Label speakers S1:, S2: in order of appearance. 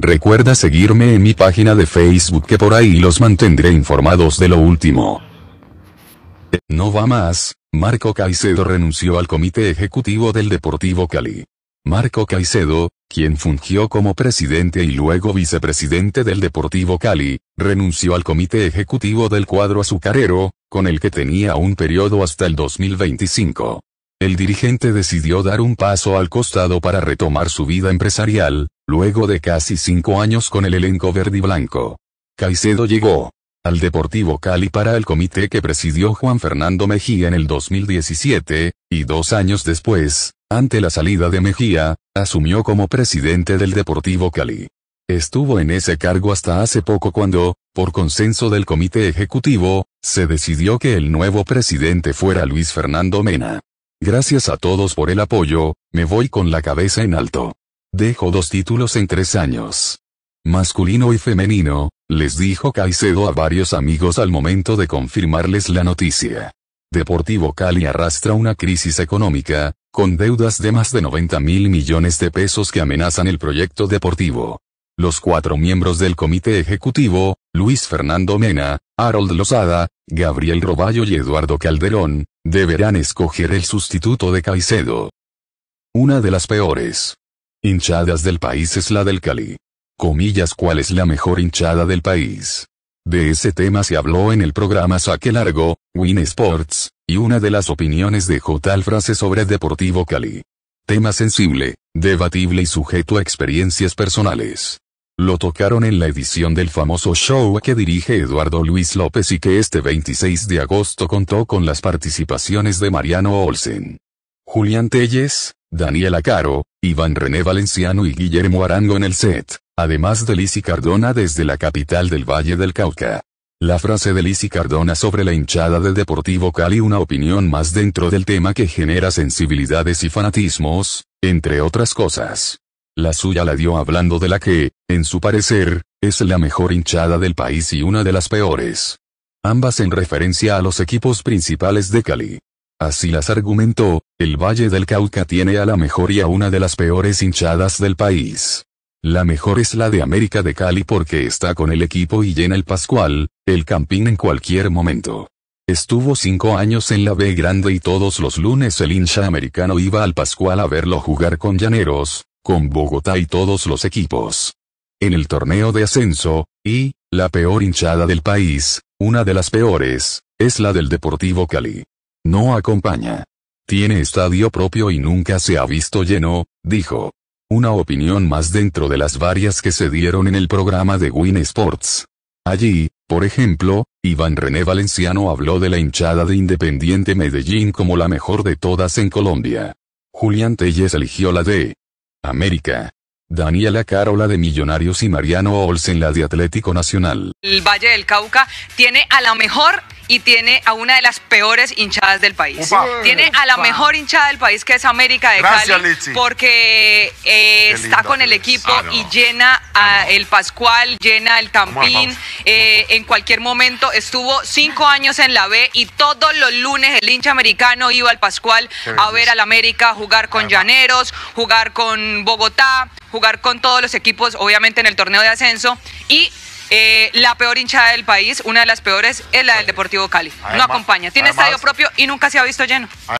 S1: Recuerda seguirme en mi página de Facebook que por ahí los mantendré informados de lo último. No va más, Marco Caicedo renunció al comité ejecutivo del Deportivo Cali. Marco Caicedo, quien fungió como presidente y luego vicepresidente del Deportivo Cali, renunció al comité ejecutivo del cuadro azucarero, con el que tenía un periodo hasta el 2025. El dirigente decidió dar un paso al costado para retomar su vida empresarial, luego de casi cinco años con el elenco verde y blanco. Caicedo llegó al Deportivo Cali para el comité que presidió Juan Fernando Mejía en el 2017, y dos años después, ante la salida de Mejía, asumió como presidente del Deportivo Cali. Estuvo en ese cargo hasta hace poco cuando, por consenso del comité ejecutivo, se decidió que el nuevo presidente fuera Luis Fernando Mena. Gracias a todos por el apoyo, me voy con la cabeza en alto. Dejo dos títulos en tres años. Masculino y femenino, les dijo Caicedo a varios amigos al momento de confirmarles la noticia. Deportivo Cali arrastra una crisis económica, con deudas de más de 90 mil millones de pesos que amenazan el proyecto deportivo. Los cuatro miembros del comité ejecutivo, Luis Fernando Mena, Harold Lozada, Gabriel Roballo y Eduardo Calderón, Deberán escoger el sustituto de Caicedo. Una de las peores hinchadas del país es la del Cali. Comillas, ¿cuál es la mejor hinchada del país? De ese tema se habló en el programa Saque Largo, Win Sports, y una de las opiniones dejó tal frase sobre Deportivo Cali. Tema sensible, debatible y sujeto a experiencias personales. Lo tocaron en la edición del famoso show que dirige Eduardo Luis López y que este 26 de agosto contó con las participaciones de Mariano Olsen, Julián Telles, Daniela Caro, Iván René Valenciano y Guillermo Arango en el set, además de Lizzie Cardona desde la capital del Valle del Cauca. La frase de Lizzie Cardona sobre la hinchada del Deportivo Cali una opinión más dentro del tema que genera sensibilidades y fanatismos, entre otras cosas. La suya la dio hablando de la que, en su parecer, es la mejor hinchada del país y una de las peores. Ambas en referencia a los equipos principales de Cali. Así las argumentó, el Valle del Cauca tiene a la mejor y a una de las peores hinchadas del país. La mejor es la de América de Cali porque está con el equipo y llena el Pascual, el Campín en cualquier momento. Estuvo cinco años en la B Grande y todos los lunes el hincha americano iba al Pascual a verlo jugar con Llaneros, con Bogotá y todos los equipos. En el torneo de ascenso, y, la peor hinchada del país, una de las peores, es la del Deportivo Cali. No acompaña. Tiene estadio propio y nunca se ha visto lleno, dijo. Una opinión más dentro de las varias que se dieron en el programa de Win Sports. Allí, por ejemplo, Iván René Valenciano habló de la hinchada de Independiente Medellín como la mejor de todas en Colombia. Julián Telles eligió la de América. Daniela Carola de Millonarios y Mariano Olsen la de Atlético Nacional.
S2: El Valle del Cauca tiene a la mejor y tiene a una de las peores hinchadas del país. Tiene a la mejor hinchada del país que es América de Cali porque eh, está con el equipo ah, y llena ah, el Pascual, llena el Campín. Eh, en cualquier momento estuvo cinco años en la B y todos los lunes el hincha americano iba al Pascual a ver al América jugar con Llaneros, jugar con Bogotá, jugar con todos los equipos, obviamente en el torneo de ascenso y eh, la peor hinchada del país, una de las peores, es la del Deportivo Cali. no acompaña. Tiene estadio propio y nunca se ha visto lleno.